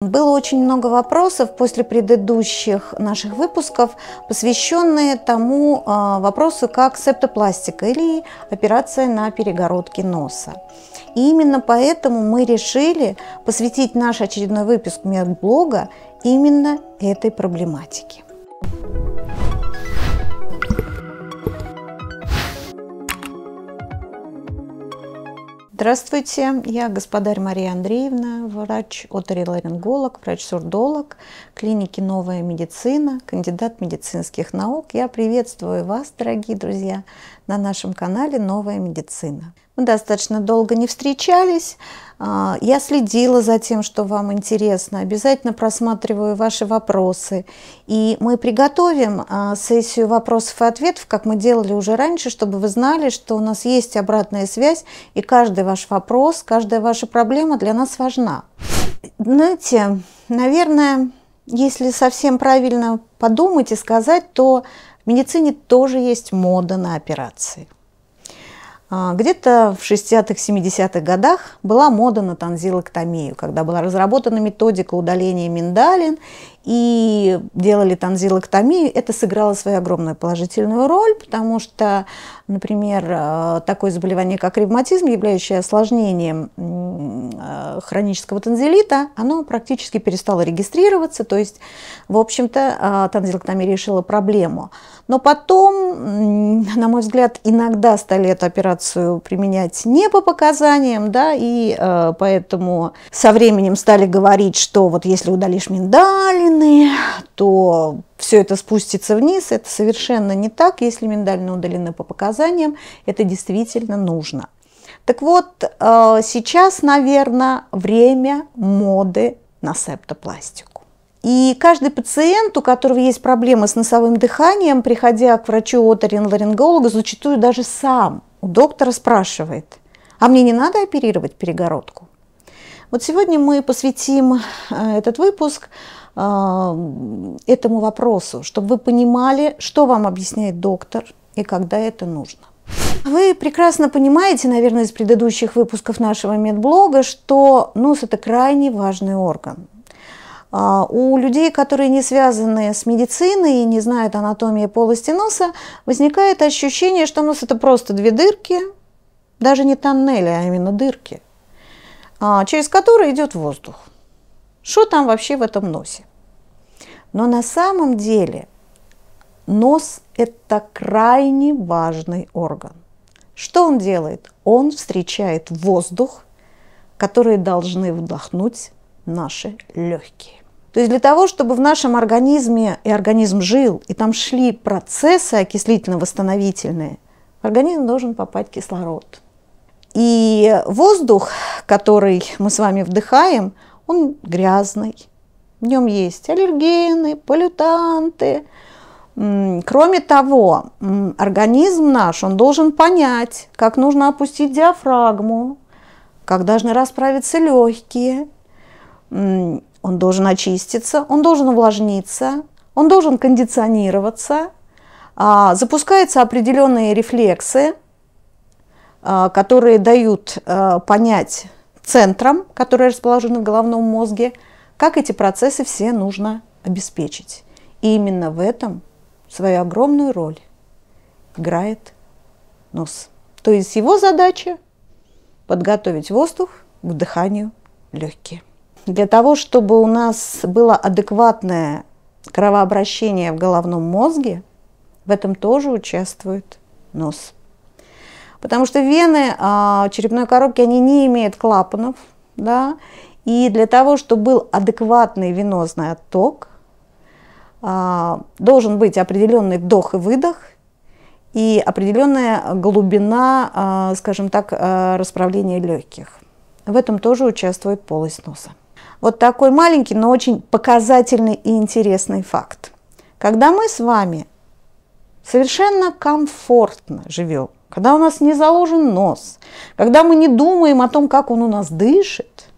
Было очень много вопросов после предыдущих наших выпусков, посвященные тому а, вопросу, как септопластика или операция на перегородке носа. И именно поэтому мы решили посвятить наш очередной выпуск медблога именно этой проблематике. Здравствуйте, я господарь Мария Андреевна, врач оториноларинголог, врач-сурдолог клиники «Новая медицина», кандидат медицинских наук. Я приветствую вас, дорогие друзья, на нашем канале «Новая медицина». Мы достаточно долго не встречались. А, я следила за тем, что вам интересно. Обязательно просматриваю ваши вопросы. И мы приготовим а, сессию вопросов и ответов, как мы делали уже раньше, чтобы вы знали, что у нас есть обратная связь, и каждый ваш вопрос, каждая ваша проблема для нас важна. Знаете, наверное, если совсем правильно подумать и сказать, то в медицине тоже есть мода на операции. А, где-то в 60-х, 70-х годах была мода на танзилоктомию, когда была разработана методика удаления миндалин, и делали танзилоктомию, это сыграло свою огромную положительную роль, потому что, например, э, такое заболевание, как ревматизм, являющее осложнением э, хронического танзелита, оно практически перестало регистрироваться, то есть, в общем-то, э, танзилоктомия решила проблему. Но потом, на мой взгляд, иногда стали эту операцию применять не по показаниям, да, и поэтому со временем стали говорить, что вот если удалишь миндаль, удалены, то все это спустится вниз. Это совершенно не так. Если миндально удалены по показаниям, это действительно нужно. Так вот, э, сейчас, наверное, время моды на септопластику. И каждый пациент, у которого есть проблемы с носовым дыханием, приходя к врачу оторинларингологу, зачастую даже сам у доктора спрашивает, а мне не надо оперировать перегородку? Вот сегодня мы посвятим э, этот выпуск а, этому вопросу, чтобы вы понимали, что вам объясняет доктор и когда это нужно. Вы прекрасно понимаете, наверное, из предыдущих выпусков нашего медблога, что нос – это крайне важный орган. А, у людей, которые не связаны с медициной и не знают анатомии полости носа, возникает ощущение, что нос – это просто две дырки, даже не тоннели, а именно дырки, а, через которые идет воздух. Что там вообще в этом носе? Но на самом деле нос – это крайне важный орган. Что он делает? Он встречает воздух, который должны вдохнуть наши легкие. То есть для того, чтобы в нашем организме и организм жил, и там шли процессы окислительно-восстановительные, в организм должен попасть кислород. И воздух, который мы с вами вдыхаем, он грязный, в нем есть аллергены, полютанты. Кроме того, организм наш, он должен понять, как нужно опустить диафрагму, как должны расправиться легкие. Он должен очиститься, он должен увлажниться, он должен кондиционироваться. А запускаются определенные рефлексы, а, которые дают а, понять центрам, которые расположены в головном мозге – как эти процессы все нужно обеспечить? И именно в этом свою огромную роль играет нос. То есть его задача подготовить воздух к дыханию легкие. Для того, чтобы у нас было адекватное кровообращение в головном мозге, в этом тоже участвует нос. Потому что вены а, черепной коробки, они не имеют клапанов, да, и для того, чтобы был адекватный венозный отток, а, должен быть определенный вдох и выдох и определенная глубина, а, скажем так, а, расправления легких. В этом тоже участвует полость носа. Вот такой маленький, но очень показательный и интересный факт. Когда мы с вами совершенно комфортно живем, когда у нас не заложен нос, когда мы не думаем о том, как он у нас дышит –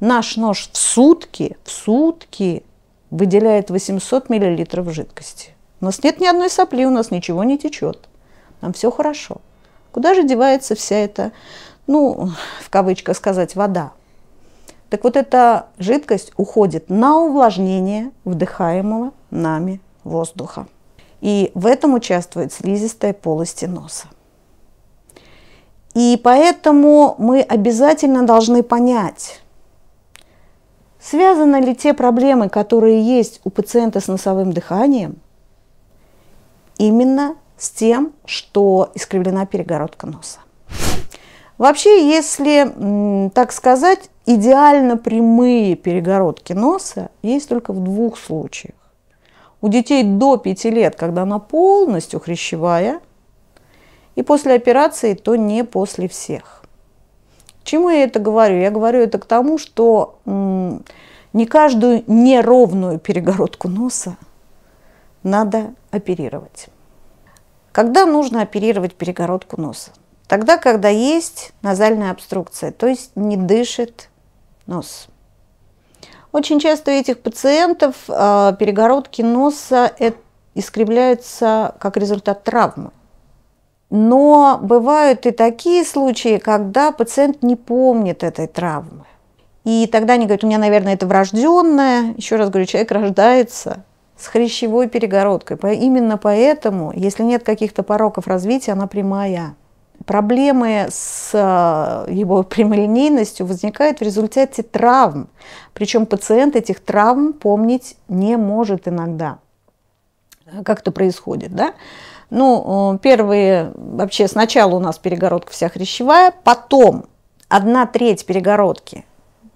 наш нож в сутки, в сутки выделяет 800 миллилитров жидкости. У нас нет ни одной сопли, у нас ничего не течет. Нам все хорошо. Куда же девается вся эта, ну, в кавычках сказать, вода? Так вот эта жидкость уходит на увлажнение вдыхаемого нами воздуха. И в этом участвует слизистая полости носа. И поэтому мы обязательно должны понять, Связаны ли те проблемы, которые есть у пациента с носовым дыханием, именно с тем, что искривлена перегородка носа? Вообще, если, так сказать, идеально прямые перегородки носа есть только в двух случаях. У детей до 5 лет, когда она полностью хрящевая, и после операции, то не после всех чему я это говорю? Я говорю это к тому, что не каждую неровную перегородку носа надо оперировать. Когда нужно оперировать перегородку носа? Тогда, когда есть назальная обструкция, то есть не дышит нос. Очень часто у этих пациентов а, перегородки носа э, искривляются как результат травмы. Но бывают и такие случаи, когда пациент не помнит этой травмы. И тогда они говорят, у меня, наверное, это врожденное. Еще раз говорю, человек рождается с хрящевой перегородкой. Именно поэтому, если нет каких-то пороков развития, она прямая. Проблемы с э, его прямолинейностью возникают в результате травм. Причем пациент этих травм помнить не может иногда. Как это происходит, да? Ну, э, первые, вообще сначала у нас перегородка вся хрящевая, потом одна треть перегородки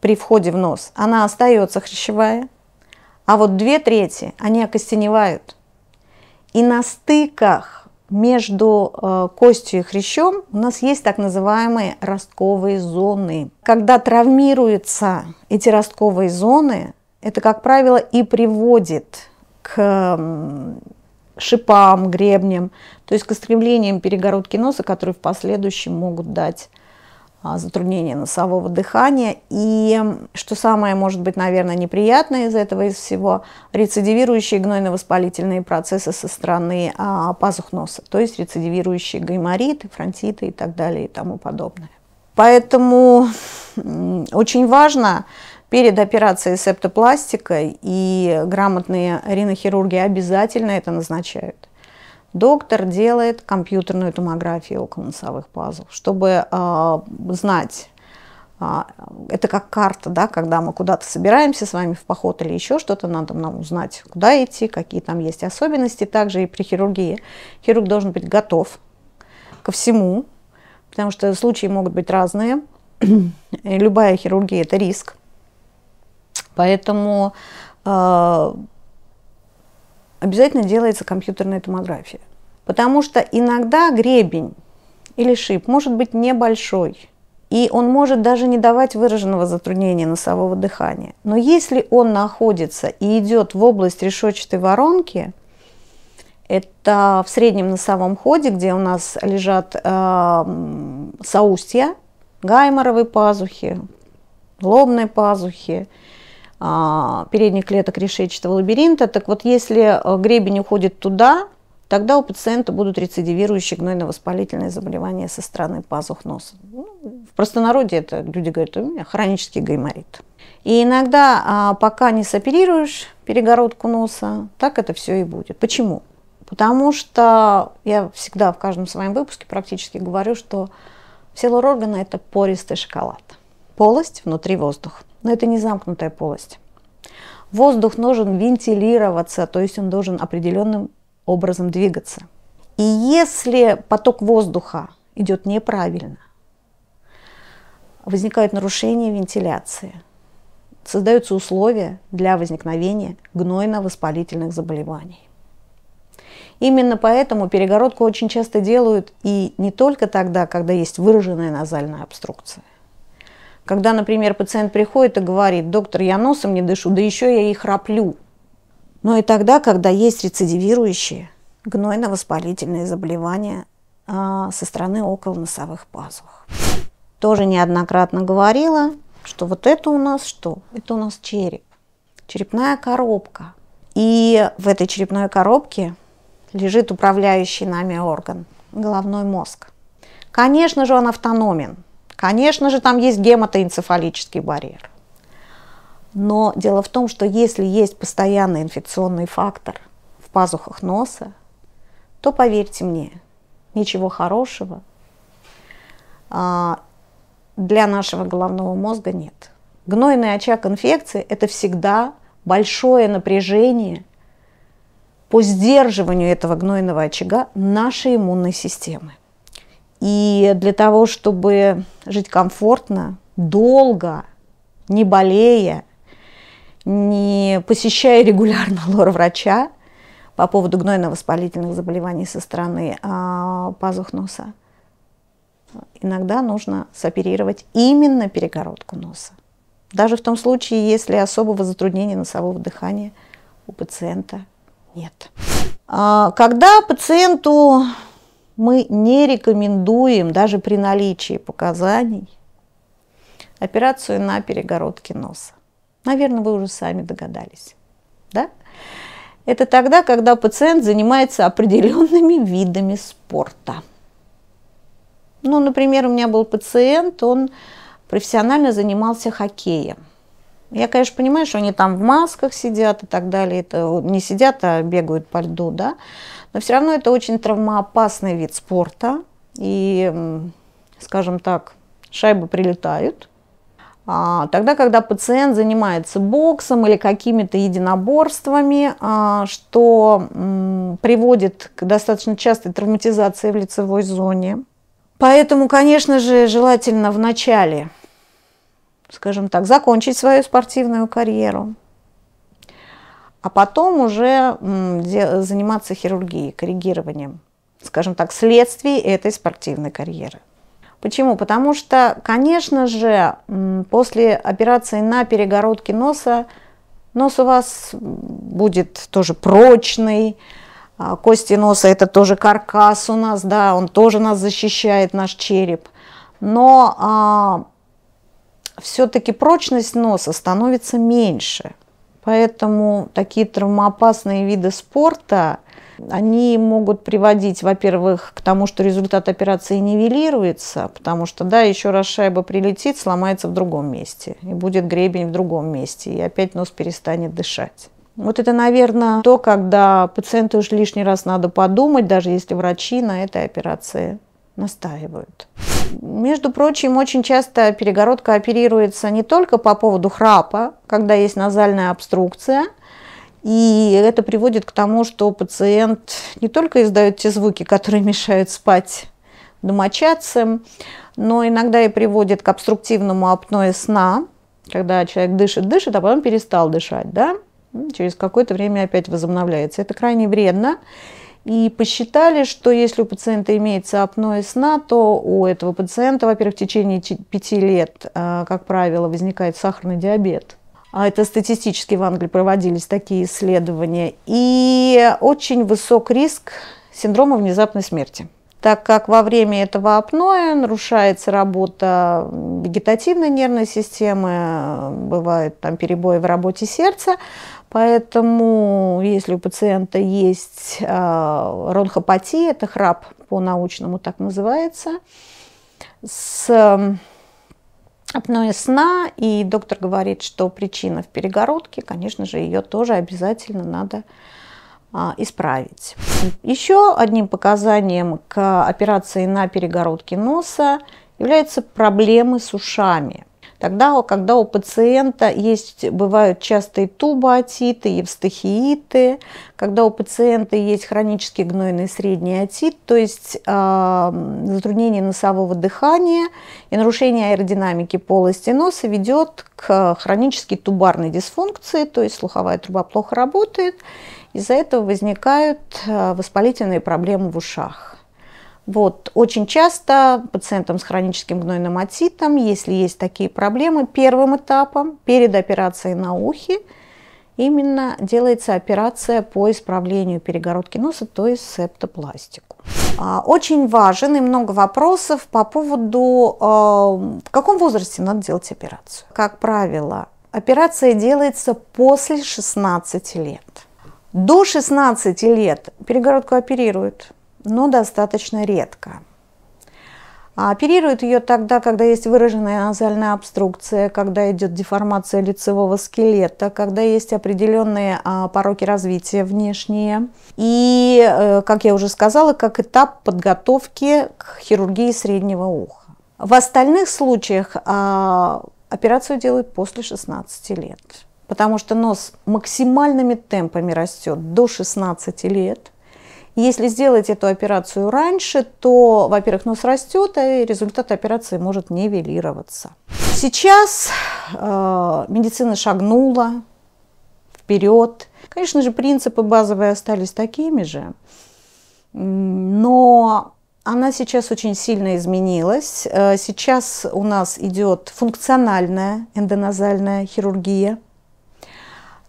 при входе в нос, она остается хрящевая, а вот две трети, они окостеневают. И на стыках между э, костью и хрящом у нас есть так называемые ростковые зоны. Когда травмируются эти ростковые зоны, это, как правило, и приводит к шипам, гребням, то есть к искривлениям перегородки носа, которые в последующем могут дать а, затруднение носового дыхания. И что самое, может быть, наверное, неприятное из этого, из всего, рецидивирующие гнойно-воспалительные процессы со стороны а, пазух носа, то есть рецидивирующие гаймориты, фронтиты и так далее и тому подобное. Поэтому очень важно перед операцией септопластика, и грамотные ринохирурги обязательно это назначают. Доктор делает компьютерную томографию околоносовых пазов, чтобы э, знать, а, это как карта, да, когда мы куда-то собираемся с вами в поход или еще что-то, надо нам узнать, куда идти, какие там есть особенности. Также и при хирургии. Хирург должен быть готов ко всему, потому что случаи могут быть разные. любая хирургия – это риск. Поэтому э, обязательно делается компьютерная томография. Потому что иногда гребень или шип может быть небольшой, и он может даже не давать выраженного затруднения носового дыхания. Но если он находится и идет в область решетчатой воронки, это в среднем носовом ходе, где у нас лежат э, соустья, гайморовые пазухи, лобные пазухи, а, передних клеток решетчатого лабиринта. Так вот, если э, гребень уходит туда, тогда у пациента будут рецидивирующие гнойно-воспалительные заболевания со стороны пазух носа. Ну, в простонародье это люди говорят, у меня хронический гайморит. И иногда, а, пока не соперируешь перегородку носа, так это все и будет. Почему? Потому что я всегда в каждом своем выпуске практически говорю, что все лор органа – это пористый шоколад полость внутри воздух. Но это не замкнутая полость. Воздух должен вентилироваться, то есть он должен определенным образом двигаться. И если поток воздуха идет неправильно, возникают нарушения вентиляции, создаются условия для возникновения гнойно-воспалительных заболеваний. Именно поэтому перегородку очень часто делают и не только тогда, когда есть выраженная назальная обструкция, когда, например, пациент приходит и говорит, доктор, я носом не дышу, да еще я и храплю. Но и тогда, когда есть рецидивирующие гнойно-воспалительные заболевания а, со стороны околоносовых пазух. Тоже неоднократно говорила, что вот это у нас что? Это у нас череп, черепная коробка. И в этой черепной коробке лежит управляющий нами орган, головной мозг. Конечно же, он автономен – Конечно же, там есть гематоэнцефалический барьер. Но дело в том, что если есть постоянный инфекционный фактор в пазухах носа, то поверьте мне, ничего хорошего а, для нашего головного мозга нет. Гнойный очаг инфекции – это всегда большое напряжение по сдерживанию этого гнойного очага нашей иммунной системы. И для того, чтобы жить комфортно, долго, не болея, не посещая регулярно лор-врача по поводу гнойно-воспалительных заболеваний со стороны э, пазух носа, иногда нужно соперировать именно перегородку носа. Даже в том случае, если особого затруднения носового дыхания у пациента нет. А, когда пациенту мы не рекомендуем даже при наличии показаний операцию на перегородке носа. Наверное, вы уже сами догадались. Да? Это тогда, когда пациент занимается определенными видами спорта. Ну, например, у меня был пациент, он профессионально занимался хоккеем. Я, конечно, понимаю, что они там в масках сидят и так далее. Это не сидят, а бегают по льду, да. Но все равно это очень травмоопасный вид спорта. И, скажем так, шайбы прилетают. А, тогда, когда пациент занимается боксом или какими-то единоборствами, а, что м, приводит к достаточно частой травматизации в лицевой зоне. Поэтому, конечно же, желательно в начале, скажем так, закончить свою спортивную карьеру, а потом уже заниматься хирургией, коррегированием, скажем так, следствий этой спортивной карьеры. Почему? Потому что, конечно же, после операции на перегородке носа нос у вас будет тоже прочный, а кости носа это тоже каркас у нас, да, он тоже нас защищает, наш череп. Но а, все-таки прочность носа становится меньше – Поэтому такие травмоопасные виды спорта, они могут приводить, во-первых, к тому, что результат операции нивелируется, потому что, да, еще раз шайба прилетит, сломается в другом месте, и будет гребень в другом месте, и опять нос перестанет дышать. Вот это, наверное, то, когда пациенту уж лишний раз надо подумать, даже если врачи на этой операции настаивают. Между прочим, очень часто перегородка оперируется не только по поводу храпа, когда есть назальная обструкция, и это приводит к тому, что пациент не только издает те звуки, которые мешают спать домочадцам, но иногда и приводит к обструктивному апное сна, когда человек дышит, дышит, а потом перестал дышать, да? Через какое-то время опять возобновляется. Это крайне вредно и посчитали, что если у пациента имеется апноэ сна, то у этого пациента, во-первых, в течение 5 лет, а, как правило, возникает сахарный диабет. А это статистически в Англии проводились такие исследования. И очень высок риск синдрома внезапной смерти так как во время этого апноэ нарушается работа вегетативной нервной системы, бывают там перебои в работе сердца, поэтому если у пациента есть а, ронхопатия, это храп по-научному так называется, с апноэ сна, и доктор говорит, что причина в перегородке, конечно же, ее тоже обязательно надо а, исправить. Еще одним показанием к операции на перегородке носа являются проблемы с ушами. Тогда, когда у пациента есть, бывают частые тубоотиты, евстахииты, когда у пациента есть хронический гнойный средний отит, то есть э, затруднение носового дыхания и нарушение аэродинамики полости носа ведет к хронической тубарной дисфункции, то есть слуховая труба плохо работает, из-за этого возникают а, воспалительные проблемы в ушах. Вот. Очень часто пациентам с хроническим гнойным отитом, если есть такие проблемы, первым этапом перед операцией на ухе именно делается операция по исправлению перегородки носа, то есть септопластику. А, очень важен и много вопросов по поводу, а, в каком возрасте надо делать операцию. Как правило, операция делается после 16 лет. До 16 лет перегородку оперируют, но достаточно редко. Оперируют ее тогда, когда есть выраженная назальная обструкция, когда идет деформация лицевого скелета, когда есть определенные а, пороки развития внешние. И, э, как я уже сказала, как этап подготовки к хирургии среднего уха. В остальных случаях а, операцию делают после 16 лет, потому что нос максимальными темпами растет до 16 лет – если сделать эту операцию раньше, то, во-первых, нос растет, а и результат операции может нивелироваться. Сейчас э, медицина шагнула вперед. Конечно же, принципы базовые остались такими же, но она сейчас очень сильно изменилась. Э, сейчас у нас идет функциональная эндоназальная хирургия –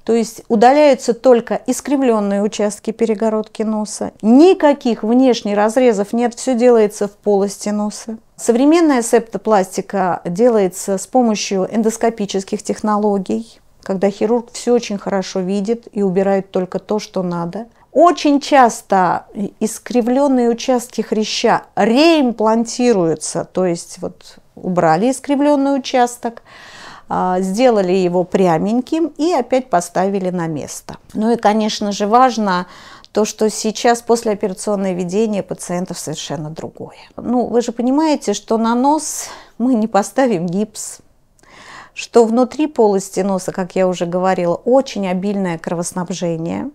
то есть удаляются только искривленные участки перегородки носа. Никаких внешних разрезов нет, все делается в полости носа. Современная септопластика делается с помощью эндоскопических технологий, когда хирург все очень хорошо видит и убирает только то, что надо. Очень часто искривленные участки хряща реимплантируются, то есть вот убрали искривленный участок, а, сделали его пряменьким и опять поставили на место. Ну и, конечно же, важно то, что сейчас послеоперационное ведение пациентов совершенно другое. Ну, вы же понимаете, что на нос мы не поставим гипс, что внутри полости носа, как я уже говорила, очень обильное кровоснабжение.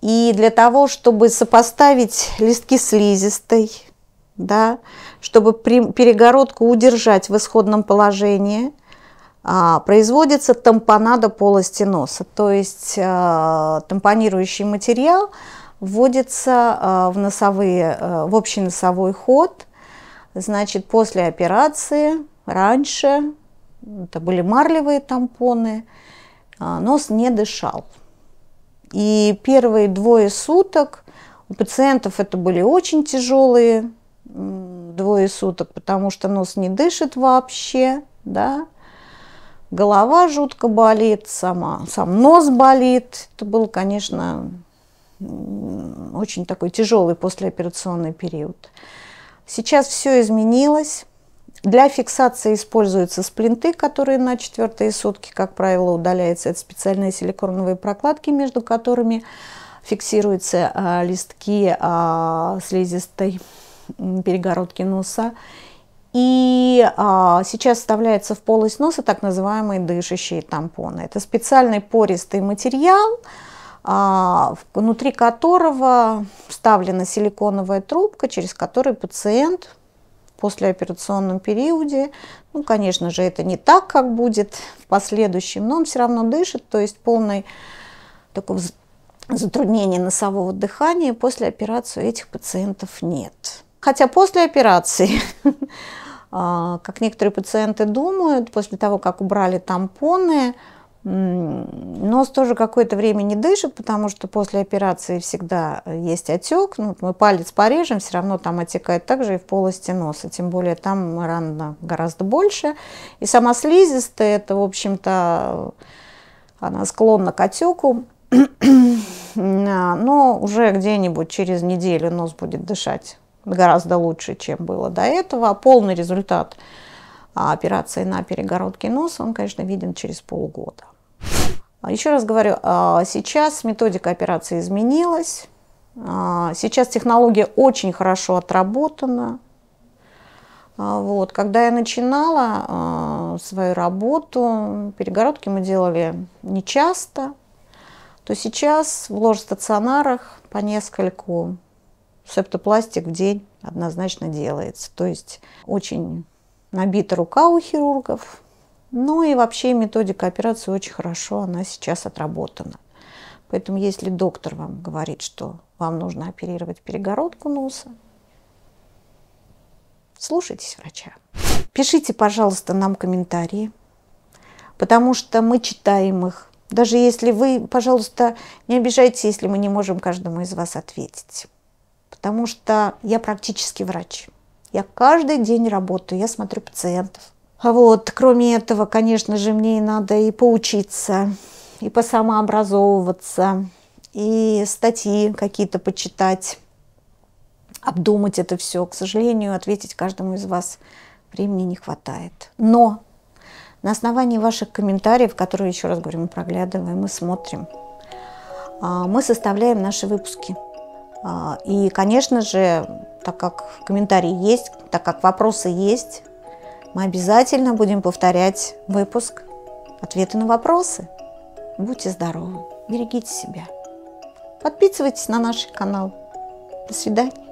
И для того, чтобы сопоставить листки слизистой, да, чтобы перегородку удержать в исходном положении – а, производится тампонада полости носа, то есть а, тампонирующий материал вводится а, в, носовые, в общий носовой ход. Значит, после операции, раньше, это были марлевые тампоны, нос не дышал. И первые двое суток у пациентов это были очень тяжелые двое суток, потому что нос не дышит вообще, да, голова жутко болит, сама, сам нос болит. Это был, конечно, очень такой тяжелый послеоперационный период. Сейчас все изменилось. Для фиксации используются сплинты, которые на четвертые сутки, как правило, удаляются. Это специальные силиконовые прокладки, между которыми фиксируются а, листки а, слизистой перегородки носа и а, сейчас вставляется в полость носа так называемые дышащие тампоны. Это специальный пористый материал, а, внутри которого вставлена силиконовая трубка, через которую пациент в послеоперационном периоде, ну, конечно же, это не так, как будет в последующем, но он все равно дышит, то есть полный такой затруднений носового дыхания после операции у этих пациентов нет. Хотя после операции А, как некоторые пациенты думают, после того, как убрали тампоны, Нос тоже какое-то время не дышит, потому что после операции всегда есть отек. Ну, мы палец порежем, все равно там отекает также и в полости носа. Тем более там ран гораздо больше. И сама слизистая, это, в общем-то, она склонна к отеку. Но уже где-нибудь через неделю нос будет дышать гораздо лучше, чем было до этого. Полный результат а, операции на перегородке носа, он, конечно, виден через полгода. А, Еще раз говорю, а, сейчас методика операции изменилась, сейчас технология очень хорошо отработана. Вот. Когда я начинала свою работу, перегородки мы делали нечасто, то сейчас в лор-стационарах по нескольку септопластик в день однозначно делается. То есть очень набита рука у хирургов. Ну и вообще методика операции очень хорошо, она сейчас отработана. Поэтому если доктор вам говорит, что вам нужно оперировать перегородку носа, слушайтесь врача. Пишите, пожалуйста, нам комментарии, потому что мы читаем их. Даже если вы, пожалуйста, не обижайтесь, если мы не можем каждому из вас ответить потому что я практически врач. Я каждый день работаю, я смотрю пациентов. А вот, кроме этого, конечно же, мне надо и поучиться, и посамообразовываться, и статьи какие-то почитать, обдумать это все. К сожалению, ответить каждому из вас времени не хватает. Но на основании ваших комментариев, которые, еще раз говорю, мы проглядываем, мы смотрим, а, мы составляем наши выпуски – а, и, конечно же, так как комментарии есть, так как вопросы есть, мы обязательно будем повторять выпуск «Ответы на вопросы». Будьте здоровы, берегите себя. Подписывайтесь на наш канал. До свидания.